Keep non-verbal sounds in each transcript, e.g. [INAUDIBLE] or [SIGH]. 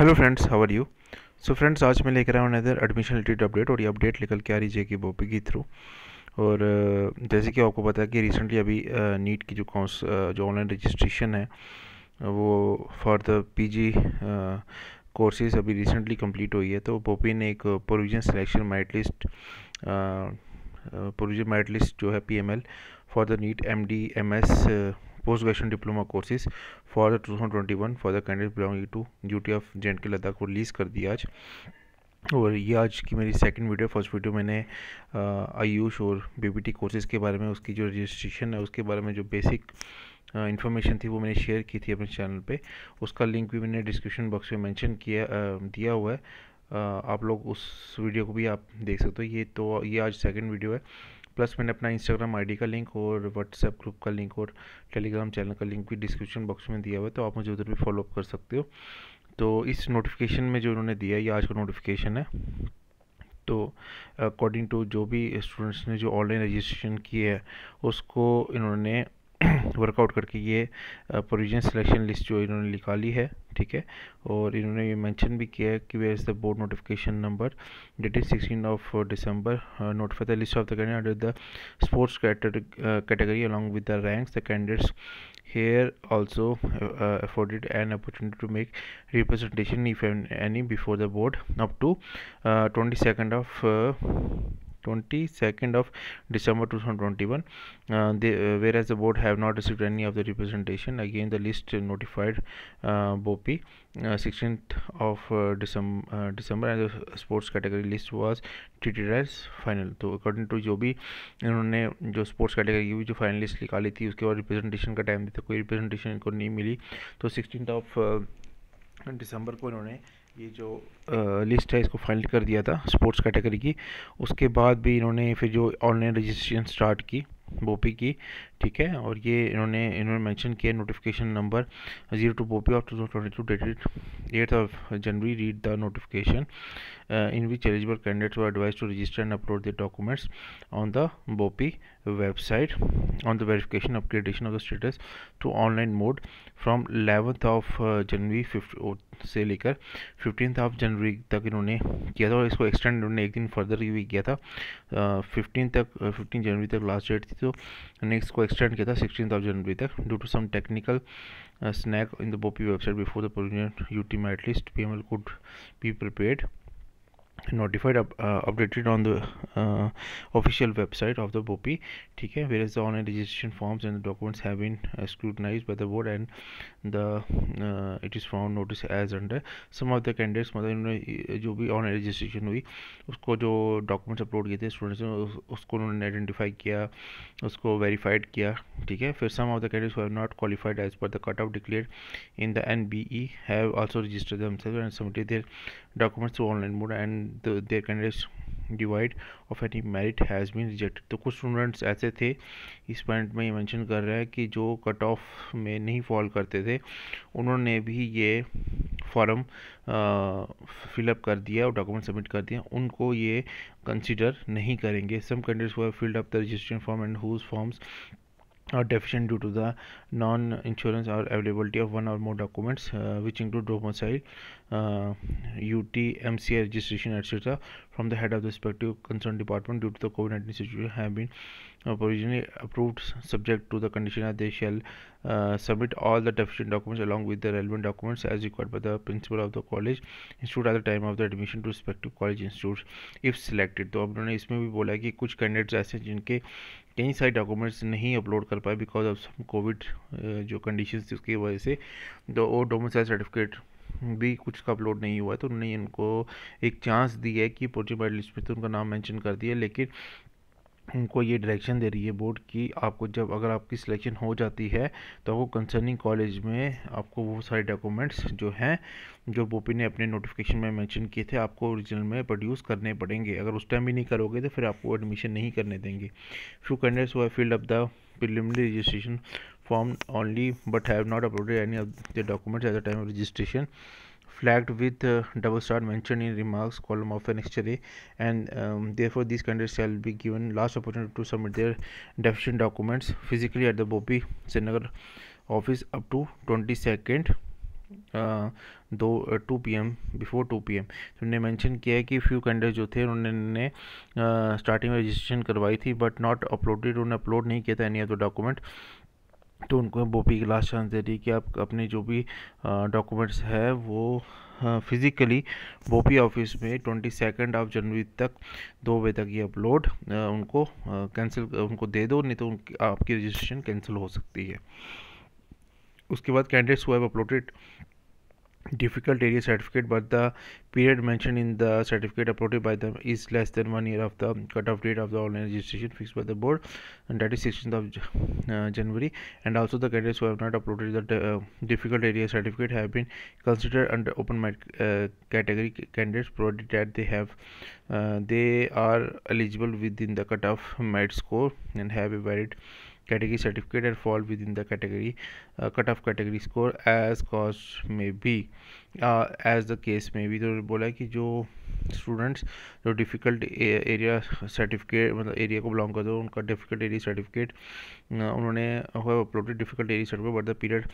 Hello friends how are you so friends आज मैं लेकर आया हूँ एडमिशन रिलेटेड अपडेट और ये अपडेट निकल के आ रही है जे की बोपी के थ्रू और जैसे कि आपको पता है कि रिसेंटली अभी नीट की जो कौंस जो ऑनलाइन रजिस्ट्रेशन है वो फॉर द पीजी कोर्सेज अभी रिसेंटली कंप्लीट हुई है तो बोपी ने एक provision selection merit list provision merit list जो है PML for the NEET MD MS post graduation diploma courses for the 2021 for the candidate belonging to duty of J and K Ladakh को release कर दिया आज और ये आज की मेरी सेकंड वीडियो फर्स्ट वीडियो मैंने आयुष और बीबीटी कोर्सेज़ के बारे में उसकी जो रजिस्ट्रेशन है उसके बारे में जो बेसिक इन्फॉर्मेशन थी वो मैंने शेयर की थी अपने चैनल पे उसका लिंक भी मैंने डिस्क्रिप्शन बॉक्स में मेंशन किया दिया हुआ है आप लोग उस वीडियो को भी आप देख सकते हो ये तो ये आज सेकंड वीडियो है प्लस मैंने अपना इंस्टाग्राम आईडी का लिंक और व्हाट्सएप ग्रुप का लिंक और टेलीग्राम चैनल का लिंक भी डिस्क्रिप्शन बॉक्स में दिया हुआ है तो आप मुझे उधर भी फॉलोअप कर सकते हो तो इस नोटिफिकेशन में जो उन्होंने दिया है ये आज का नोटिफिकेशन है तो अकॉर्डिंग टू जो भी स्टूडेंट्स ने जो ऑनलाइन रजिस्ट्रेशन की है उसको इन्होंने वर्कआउट [CLEARS THROAT] करके ये प्रोविजन सिलेक्शन लिस्ट जो इन्होंने निकाली है ठीक है और इन्होंने ये मेंशन भी किया है कि where is the board notification number dated sixteen of December notify the list of the candidate under the sports category along with the ranks the candidates here also afforded an opportunity to make representation if if any before the board up to uh, 22nd twenty second of December 2021 uh, they, uh, whereas the board have not received any of the representation again the list notified uh, BOPI uh, 16th of uh, December December and the sports category list was treated as final तो according to जो भी इन्होंने जो sports category की भी जो finalist निकाली थी उसके बाद रिप्रेजेंटेशन का टाइम था कोई रिप्रेजेंटेशन इनको नहीं मिली तो सिक्सटीन ऑफ दिसंबर को इन्होंने ये जो लिस्ट है इसको फाइनल कर दिया था स्पोर्ट्स कैटेगरी की उसके बाद भी इन्होंने फिर जो ऑनलाइन रजिस्ट्रेशन स्टार्ट की बोपी की ठीक है और ये इन्होंने इन्होंने मेंशन किया notification number zero two BOPEE of two thousand twenty two dated eight of January read the notification in which eligible candidates वो advise to register and upload the documents on the बोपी website on the verification upgradation of the status to online mode from eleventh of January fifth fourth से लेकर fifteen of January तक इन्होंने किया था और इसको extend इन्होंने एक दिन फर्दर भी किया था फिफ्टीन तक फिफ्टीन जनवरी तक लास्ट डेट थी तो नेक्स्ट को एक्सटेंड किया था सिक्सटीन ऑफ जनवरी तक due to some technical snag in the बोपी website before the provision you team at least P M L could be prepare notified up, uh, updated on the uh, official website of the BOPI ठीक है whereas the online registration forms and the documents have been uh, scrutinized by the board and the uh, it is found notice as under some of the candidates मतलब इन्होंने जो भी online registration हुई उसको जो documents upload किए थे students ने उस, उसको उन्होंने identify किया उसको verified किया ठीक है फिर some of the candidates who have not qualified as per the cutoff declared in the NBE have also registered themselves and submitted their documents online mode and their candidates divide of any merit has been rejected तो कुछ students ऐसे थे इस point में ये mention कर रहा है कि जो कट ऑफ में नहीं फॉल करते थे उन्होंने भी ये फॉर्म फिलअप कर दिया और डॉक्यूमेंट सबमिट कर दिया उनको ये कंसिडर नहीं करेंगे some candidates filled up the registration form and whose forms or deficient due to the non-insurance or availability of one or more documents uh, which include domicile, uh, UT, MCI registration etc. from the head of the respective concerned department due to the COVID-19 situation have been uh, provisionally approved subject to the condition that they shall uh, submit all the deficient documents along with the relevant documents as required by the principal of the college institute at the time of the admission to respective college institutes if selected तो अब उन्होंने इसमें भी ki kuch candidates aise ऐसे हैं जिनके कई सारे डॉक्यूमेंट्स नहीं अपलोड कर पाए बिकॉज ऑफ सम कोविड जो कंडीशन थी उसकी वजह से तो वो डोमिसाइल सर्टिफिकेट भी कुछ का अपलोड नहीं हुआ है तो उन्होंने इनको एक चांस दी है कि बाइड लिस्ट में तो उनका नाम मेंशन कर दिया लेकिन उनको ये डायरेक्शन दे रही है बोर्ड की आपको जब अगर आपकी सिलेक्शन हो जाती है तो आपको कंसर्निंग कॉलेज में आपको वो सारे डॉक्यूमेंट्स जो हैं जो बोपी ने अपने नोटिफिकेशन में मेंशन किए थे आपको ओरिजिनल में प्रोड्यूस करने पड़ेंगे अगर उस टाइम भी नहीं करोगे तो फिर आपको एडमिशन नहीं करने देंगे फ्यू कैंडिडेट्स वो filled up the preliminary registration form only but have not uploaded any of the documents at the time of registration flagged with uh, double star mentioned in remarks column of an exchange and um, therefore these candidates shall be given last opportunity to submit their deficient documents physically at the Bopi Srinagar office up to 22nd दो two P M before two P M उन्होंने mention किया है कि few candidate जो थे उन्होंने starting में registration करवाई थी बट नॉट अपलोडेड उन्होंने अपलोड नहीं किया था एनी ऑफ द डॉक्यूमेंट तो उनको वो भी लास्ट चांस दे रही है कि आप अपने जो भी डॉक्यूमेंट्स है वो फिज़िकली बोपी ऑफिस में ट्वेंटी सेकेंड ऑफ जनवरी तक दो बजे तक ये अपलोड उनको कैंसिल उनको दे दो नहीं तो उनकी आपकी रजिस्ट्रेशन कैंसिल हो सकती है उसके बाद कैंडिडेट्स हुआ uploaded difficult area certificate but the period mentioned in the certificate approved by them is less than one year of the cutoff date of the online registration fixed by the board and that is 16th of uh, January and also the candidates who have not uploaded the uh, difficult area certificate have been considered under open uh, category candidates provided that they have uh, they are eligible within the cutoff merit score and have a valid category certificate and fall within the category uh, cutoff category score as cause may be uh, as the case may be तो बोला है कि जो students जो difficult area certificate मतलब area को belong करते हो उनका डिफ़िकल्ट एरिया सर्टिफिकेट उन्होंने uploaded difficult area certificate but the period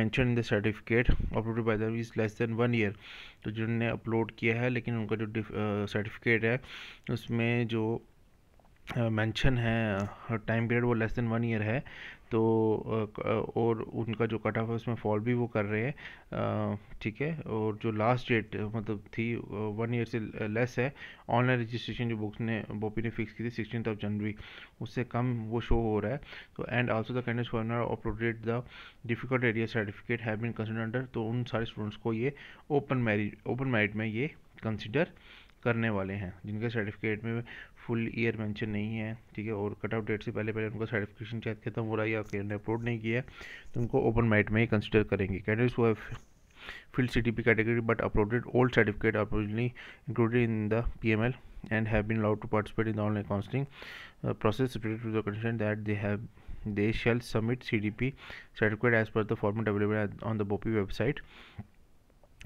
mention in the certificate uploaded by the is less than one year तो जिन्होंने अपलोड किया है लेकिन उनका जो सर्टिफिकेट uh, है उसमें जो मेंशन है टाइम पीरियड वो लेस देन वन ईयर है तो और उनका जो कट ऑफ है उसमें फॉल भी वो कर रहे हैं ठीक है और जो लास्ट डेट मतलब थी वन ईयर से लेस है ऑनलाइन रजिस्ट्रेशन जो बुक्स ने बोपी ने फिक्स की थी सिक्सटीन ऑफ जनवरी उससे कम वो शो हो रहा है तो and also the candidate for uploaded the difficult area certificate have been consider under तो उन सारे स्टूडेंट्स को ये ओपन मैरिज ओपन मैरिट में ये कंसिडर करने वाले हैं जिनके सर्टिफिकेट में फुल ईयर मेंशन नहीं है ठीक है और कट ऑफ डेट से पहले पहले उनका सर्टिफिकेशन चेक खत्म हो रहा है या फिर उन्होंने अपलोड नहीं किया तो उनको ओपन माइट में ही कंसिडर करेंगे कैंडिडेट्स वो fill C T P category but uploaded old certificate originally included in the P M L and have been allowed to participate in online counselling process that they have they shall submit C D P certificate as per the format available on the बोपी website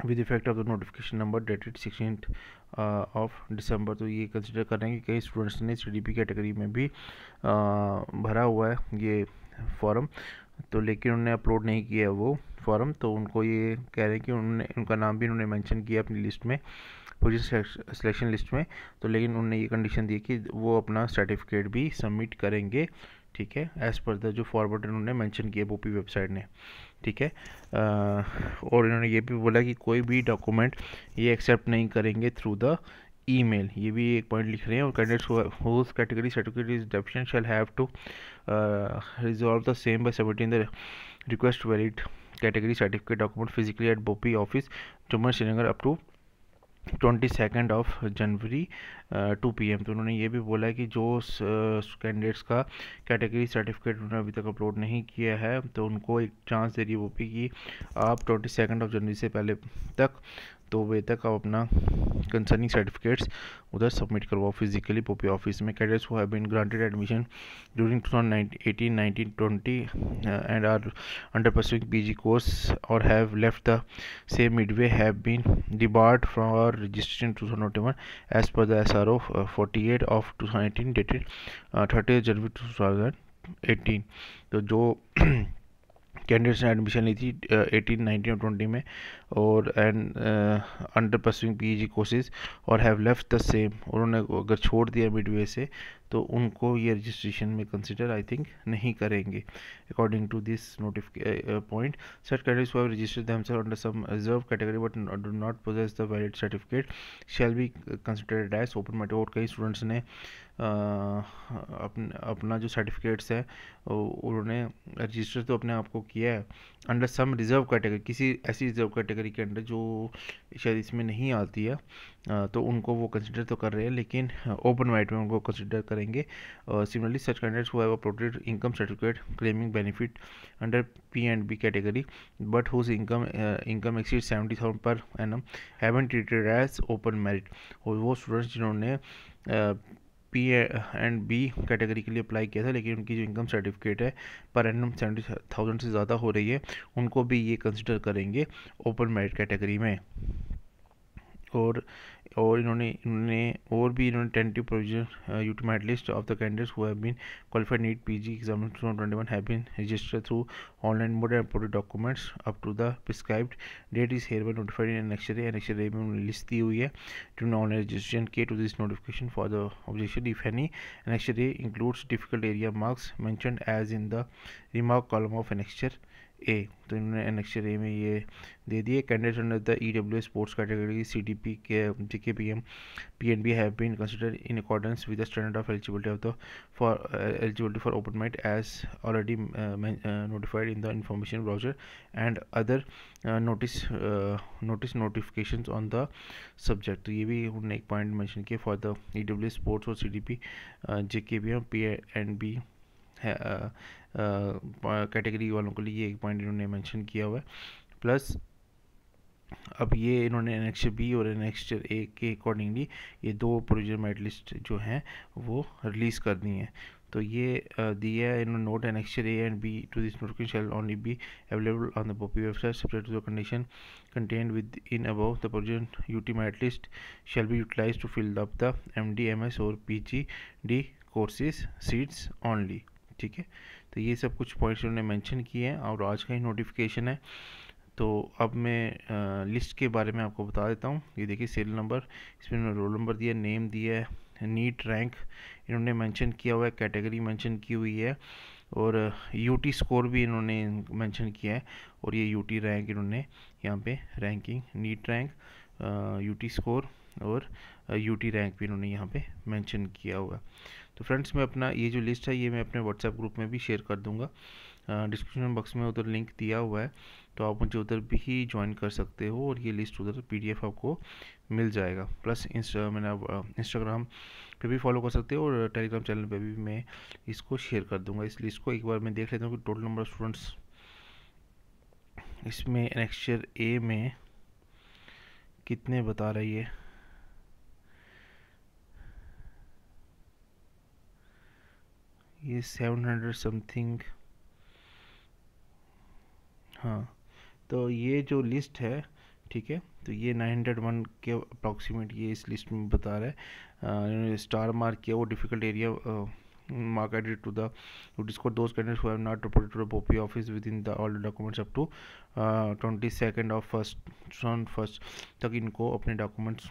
with effect of the notification number dated sixteen of December तो ये consider कर रहे हैं कि कई students ने सी category में भी आ, uh, भरा हुआ है ये फॉर्म तो लेकिन उन्होंने अपलोड नहीं किया वो फॉर्म तो उनको ये कह रहे हैं कि उन्होंने उनका नाम भी उन्होंने मैंशन किया अपनी लिस्ट में पोजिशन सिलेक्शन लिस्ट में तो लेकिन उन्होंने ये कंडीशन दी कि वो अपना सर्टिफिकेट भी सबमिट करेंगे ठीक है एज़ पर द जो फॉरवर्ड इन्होंने मेंशन किया बोपी वेबसाइट ने ठीक है और इन्होंने ये भी बोला कि कोई भी डॉक्यूमेंट ये एक्सेप्ट नहीं करेंगे थ्रू द ईमेल ये भी एक पॉइंट लिख रहे हैं और candidates whose category certificate is deficient shall have to resolve the same by submitting the request valid category certificate document physically at BOPEE office Jammu Srinagar up to twenty second of January two P M तो उन्होंने ये भी बोला है कि जो candidates का category certificate उन्होंने अभी तक अपलोड नहीं किया है तो उनको एक चांस दे रही है वो भी कि आप ट्वेंटी सेकेंड ऑफ जनवरी से पहले तक दो तो बजे तक आप अपना कंसर्निंग सर्टिफिकेट्स उधर सबमिट करवाओ फिजिकली पोपी ऑफिस में कैडेट्स वो have been granted admission during two thousand eighteen nineteen twenty and are under pursuing P G course or have left the same midway have been debarred from or registration two thousand one as per the S R O forty eight of two thousand eighteen dated thirty January two thousand eighteen तो जो [CLEARS THROAT] candidates ने admission ली थी eighteen nineteen और twenty में और and under pursuing P G courses or have left the same उन्होंने अगर छोड़ दिया मिड वे से तो उनको ये रजिस्ट्रेशन में कंसिडर आई थिंक नहीं करेंगे according to this notification point certain categories who registered under some reserve category but do not possess the valid certificate shall be considered as open merit और कई students ने uh, अपन, अपना जो certificates है उन्होंने register तो अपने आप को किया है अंडर सम रिज़र्व कैटेगरी किसी ऐसी रिज़र्व कैटेगरी के अंडर जो शायद इसमें नहीं आती है तो उनको वो कंसिडर तो कर रहे हैं लेकिन ओपन वाइट में उनको कंसिडर करेंगे similarly such candidates who have uploaded income certificate claiming benefit under P and B category but whose income income exceed seventy thousand per annum have been treated as open merit और वो students जिन्होंने P and B category के लिए apply किया था लेकिन उनकी जो इनकम सर्टिफिकेट है पर एन एम सेवेंटी थाउजेंड से ज़्यादा हो रही है उनको भी ये कंसिडर करेंगे ओपन मेरिट कैटेगरी में और और इन्होंने इन्होंने और भी इन्होंने tentative provision UT merit list of the candidates who been qualified NEET P G exam two twenty one have been registered through online mode and product documents up to the prescribed date is hereby notified in annexure and annexure में list दी हुई है to online registration के to this notification for the objection if any annexure includes difficult area marks mention as in the remark column of annexure A तो इन्होंने annexure A में ये दे दिए candidate under the E W sports category C D P K G K P M P N B have been consider in accordance with the standard of eligibility of the for eligibility for open merit as already notified in the information brochure and other notice notice notification on the subject तो ये भी उन्होंने एक point mention किया for the E W sports और C D P J K P M P N B category वालों के लिए एक पॉइंट इन्होंने मेंशन किया हुआ है प्लस अब ये इन्होंने एनेक्चर बी और एनेक्चर ए के अकॉर्डिंगली ये दो प्रोविजन मेरिट लिस्ट जो हैं वो रिलीज़ कर दी हैं तो ये दिया है इन्होंने note annexure A and B to this notification shall only be available on the BOPEE website subject to the condition contained within above the provision UT merit list shall be utilise to fill up the M D M S और P G D courses seats only ठीक है तो ये सब कुछ points उन्होंने mention किए हैं और आज का ही नोटिफिकेशन है तो अब मैं आ, लिस्ट के बारे में आपको बता देता हूँ ये देखिए सेल नंबर इसमें इन्होंने रोल नंबर दिया नेम दिया है नीट रैंक इन्होंने मेंशन किया हुआ है कैटेगरी मेंशन की हुई है और यूटी स्कोर भी इन्होंने मेंशन किया है और ये यूटी रैंक इन्होंने यहाँ पे ranking NEET rank UT score और यूटी रैंक भी इन्होंने यहाँ पे मेंशन किया हुआ तो फ्रेंड्स मैं अपना ये जो लिस्ट है ये मैं अपने व्हाट्सएप ग्रुप में भी शेयर कर दूँगा डिस्क्रिप्शन बॉक्स में उधर लिंक दिया हुआ है तो आप मुझे उधर भी ज्वाइन कर सकते हो और ये लिस्ट उधर पीडीएफ आपको मिल जाएगा प्लस इंस्टा मैंने आप इंस्टाग्राम पे भी फॉलो कर सकते हो और टेलीग्राम चैनल पे भी मैं इसको शेयर कर दूंगा इस लिस्ट को एक बार मैं देख लेता हूँ कि टोटल नंबर ऑफ स्टूडेंट्स इसमें नेक्स्ट ईयर ए में कितने बता रही है ये सेवन हंड्रेड समथिंग हाँ तो ये जो लिस्ट है ठीक है तो ये नाइन हंड्रेड वन के अप्रॉक्सीमेट ये इस लिस्ट में बता रहा है आ, स्टार मार्क किया वो difficult area mark added to to those candidate not reported to the office within the old documents up to twenty second of first first तक इनको अपने डॉक्यूमेंट्स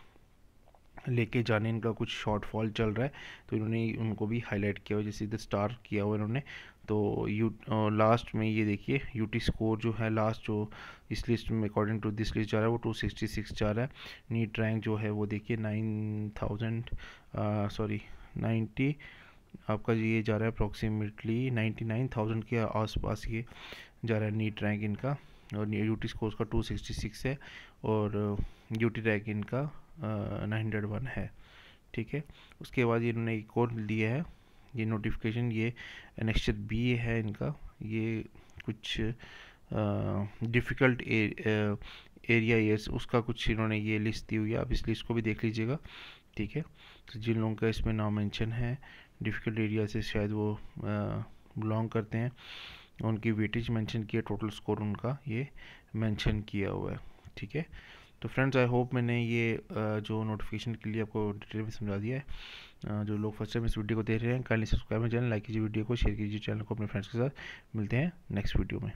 लेके जाने इनका कुछ शॉर्टफॉल चल रहा है तो इन्होंने उनको भी हाईलाइट किया हुआ जैसे द स्टार किया हुआ इन्होंने तो यू लास्ट में ये देखिए यू टी स्कोर जो है लास्ट जो इस लिस्ट में अकॉर्डिंग टू दिस लिस्ट जा रहा है वो टू सिक्सटी सिक्स जा रहा है नीट रैंक जो है वो देखिए नाइन थाउजेंड सॉरी नाइन्टी आपका ये जा रहा है अप्रॉक्सीमेटली नाइन्टी नाइन थाउजेंड के आसपास ये जा रहा है नीट रैंक इनका और यूटी स्कोर का टू सिक्सटी सिक्स है और यूटी रैंक इनका नाइन हंड्रेड वन है ठीक है उसके बाद इन्होंने एक और लिया है ये नोटिफिकेशन ये नेक्स्चर बी है इनका ये कुछ डिफ़िकल्ट एरिया ये उसका कुछ इन्होंने ये लिस्ट दी हुई है आप इस लिस्ट को भी देख लीजिएगा ठीक है तो जिन लोगों का इसमें नाम मेंशन है डिफ़िकल्ट एरिया से शायद वो बिलोंग करते हैं उनकी वेटेज मेंशन किया टोटल स्कोर उनका ये मेंशन किया हुआ है ठीक है तो फ्रेंड्स आई होप मैंने ये जो नोटिफिकेशन के लिए आपको डिटेल में समझा दिया है जो लोग फर्स्ट टाइम इस वीडियो को देख रहे हैं काइंडली सब्सक्राइब चैनल लाइक कीजिए वीडियो को शेयर कीजिए चैनल को अपने फ्रेंड्स के साथ मिलते हैं नेक्स्ट वीडियो में